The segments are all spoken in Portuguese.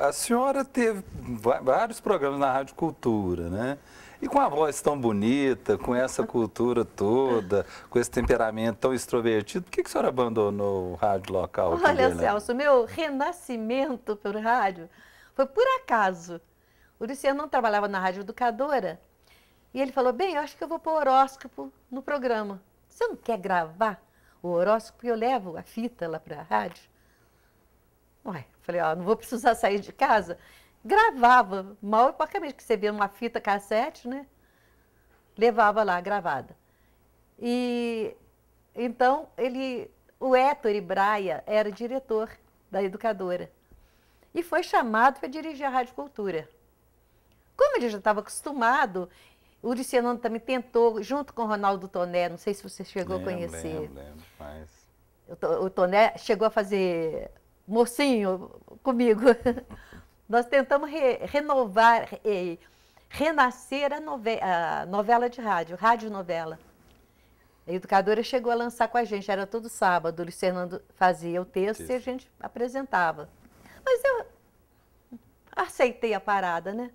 a senhora teve vários programas na Rádio Cultura, né? E com a voz tão bonita, com essa cultura toda, com esse temperamento tão extrovertido, por que, que a senhora abandonou o rádio local? Olha, também, né? Celso, meu renascimento pelo rádio foi por acaso. O Luciano não trabalhava na Rádio Educadora e ele falou: Bem, eu acho que eu vou pôr horóscopo no programa. Você não quer gravar o horóscopo? Eu levo a fita lá para a rádio. Ué, falei, ó, não vou precisar sair de casa. Gravava, mal e porcamente, que você vê uma fita cassete, né? Levava lá, gravada. E então ele, o Héctor Braia era diretor da educadora e foi chamado para dirigir a Rádio Cultura. Como ele já estava acostumado, o Luciano também tentou, junto com o Ronaldo Toné, não sei se você chegou a conhecer. Lembro, lembro, mas... O Toné chegou a fazer mocinho comigo. Nós tentamos re, renovar, e renascer a, nove, a, novela de rádio, rádio novela. A educadora chegou a lançar com a gente, era todo sábado, o Luiz Fernando fazia o texto Isso. e a gente apresentava. Mas eu aceitei a parada, né?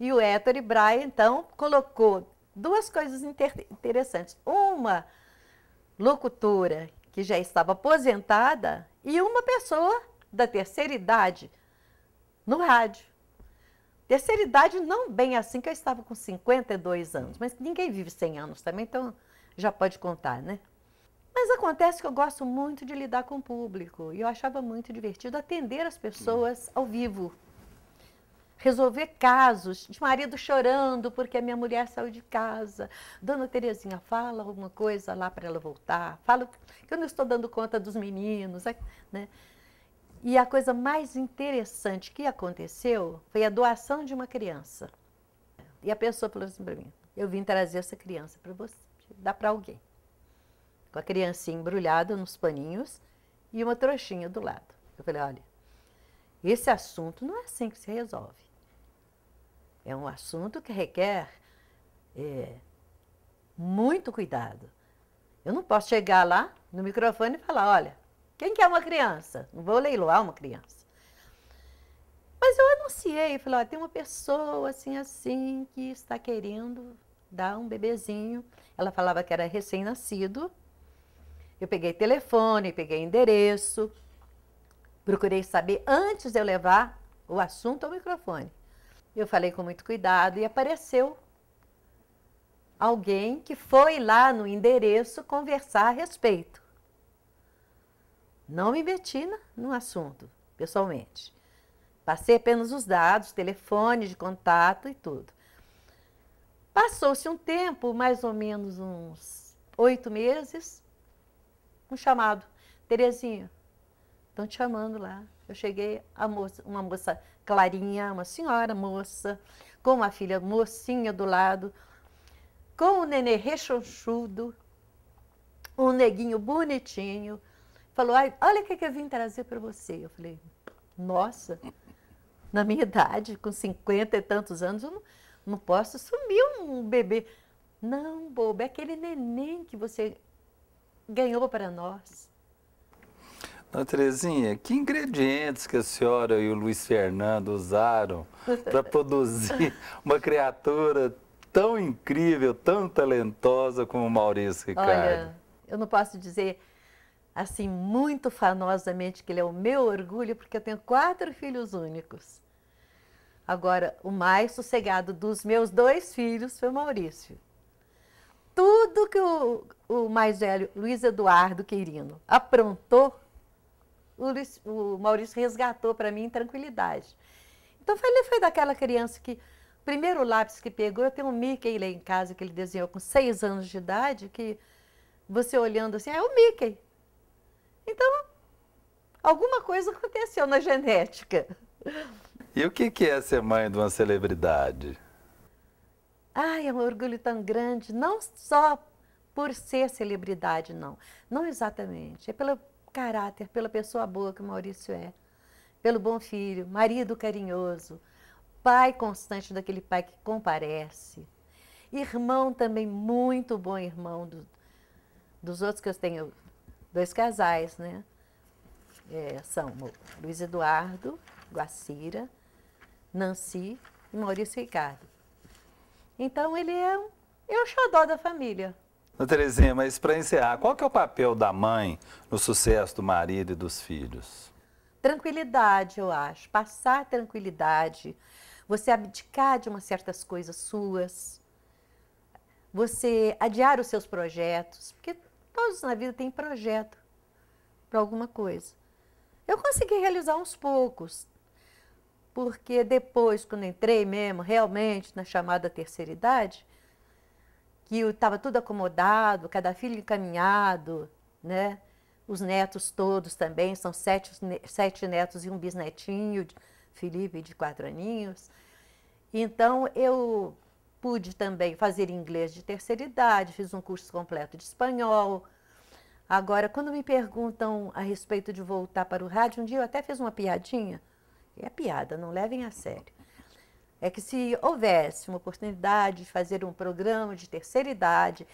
E o Héctor e Braia, então, colocou duas coisas inter interessantes. Uma locutora que já estava aposentada, e uma pessoa da terceira idade no rádio. Terceira idade, não bem assim, que eu estava com 52 anos, mas ninguém vive 100 anos também, então já pode contar, né? Mas acontece que eu gosto muito de lidar com o público e eu achava muito divertido atender as pessoas ao vivo resolver casos de marido chorando porque a minha mulher saiu de casa. Dona Terezinha, fala alguma coisa lá para ela voltar. Fala que eu não estou dando conta dos meninos, né? né? E a coisa mais interessante que aconteceu foi a doação de uma criança. E a pessoa falou assim para mim: "Eu vim trazer essa criança para você, dá para alguém". Com a criancinha embrulhada nos paninhos e uma trouxinha do lado. Eu falei: "Olha, esse assunto não é assim que se resolve. É um assunto que requer é, muito cuidado. Eu não posso chegar lá no microfone e falar, olha, quem quer uma criança? Não vou leiloar uma criança. Mas eu anunciei, falei, olha, tem uma pessoa assim, assim, que está querendo dar um bebezinho. Ela falava que era recém-nascido. Eu peguei telefone, peguei endereço, procurei saber antes de eu levar o assunto ao microfone. Eu falei com muito cuidado e apareceu alguém que foi lá no endereço conversar a respeito. Não me meti no assunto, pessoalmente. Passei apenas os dados, telefone de contato e tudo. Passou-se um tempo, mais ou menos uns oito meses, um chamado. Terezinha, estão te chamando lá. Eu cheguei, moça, uma moça Clarinha, uma senhora moça, com uma filha mocinha do lado, com o nenê rechonchudo, um neguinho bonitinho. Falou, Ai, olha o que, que eu vim trazer para você. Eu falei, nossa, na minha idade, com cinquenta e tantos anos, eu não, não posso sumir um bebê. Não, bobo, é aquele neném que você ganhou para nós. Dona Terezinha, que ingredientes que a senhora e o Luiz Fernando usaram para produzir uma criatura tão incrível, tão talentosa como o Maurício Ricardo? Olha, eu não posso dizer assim muito fanosamente que ele é o meu orgulho, porque eu tenho quatro filhos únicos. Agora, o mais sossegado dos meus dois filhos foi o Maurício. Tudo que o, o mais velho, Luiz Eduardo Queirino, aprontou o, Luiz, o Maurício resgatou para mim em tranquilidade. Então ele foi daquela criança que primeiro lápis que pegou, eu tenho um Mickey lá em casa que ele desenhou com seis anos de idade, que você olhando assim, ah, é o Mickey. Então, alguma coisa aconteceu na genética. E o que é ser mãe de uma celebridade? Ai, é um orgulho tão grande, não só por ser celebridade, não. Não exatamente, é pela caráter, pela pessoa boa que o Maurício é, pelo bom filho, marido carinhoso, pai constante daquele pai que comparece, irmão também muito bom irmão do, dos outros que eu tenho dois casais, né? É, são Luiz Eduardo, Guacira, Nancy e Maurício Ricardo. Então ele é, um, é o xodó da família. Terezinha, mas para encerrar, qual que é o papel da mãe no sucesso do marido e dos filhos? Tranquilidade, eu acho. Passar tranquilidade. Você abdicar de umas certas coisas suas. Você adiar os seus projetos. Porque todos na vida têm projeto para alguma coisa. Eu consegui realizar uns poucos. Porque depois, quando entrei mesmo, realmente, na chamada terceira idade, que estava tudo acomodado, cada filho encaminhado, né? Os netos todos também, são sete, sete netos e um bisnetinho, Felipe, de quatro aninhos. Então, eu pude também fazer inglês de terceira idade, fiz um curso completo de espanhol. Agora, quando me perguntam a respeito de voltar para o rádio, um dia eu até fiz uma piadinha. É piada, não levem a sério é que se houvesse uma oportunidade de fazer um programa de terceira idade,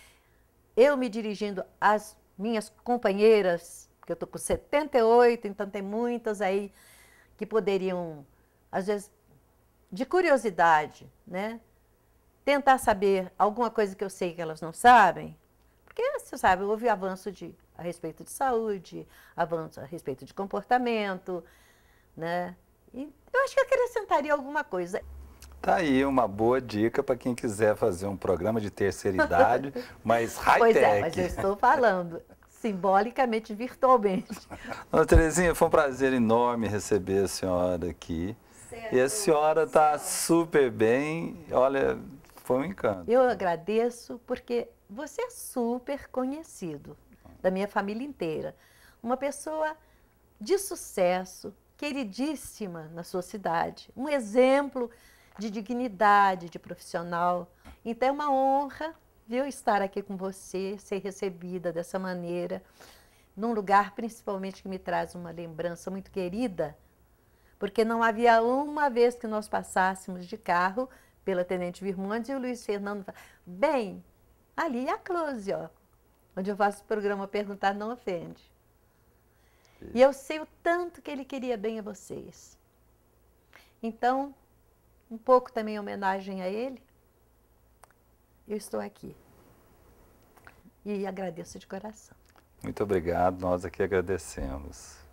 eu me dirigindo às minhas companheiras, que eu estou com 78, então tem muitas aí que poderiam, às vezes, de curiosidade, né? Tentar saber alguma coisa que eu sei que elas não sabem, porque você sabe, houve avanço de, a respeito de saúde, avanço a respeito de comportamento, né? E eu acho que acrescentaria alguma coisa. Tá aí uma boa dica para quem quiser fazer um programa de terceira idade, mas high-tech. Pois é, mas eu estou falando simbolicamente, virtualmente. Terezinha, foi um prazer enorme receber a senhora aqui. Certo. E a senhora está super bem, olha, foi um encanto. Eu agradeço porque você é super conhecido da minha família inteira. Uma pessoa de sucesso, queridíssima na sua cidade, um exemplo de dignidade de profissional. Então é uma honra, viu, estar aqui com você, ser recebida dessa maneira, num lugar principalmente que me traz uma lembrança muito querida, porque não havia uma vez que nós passássemos de carro pela Tenente Virmondes e o Luiz Fernando falava: bem, ali é a Close, ó, onde eu faço o programa Perguntar Não Ofende. E eu sei o tanto que ele queria bem a vocês. Então, um pouco também em homenagem a ele, eu estou aqui. E agradeço de coração. Muito obrigado, nós aqui agradecemos.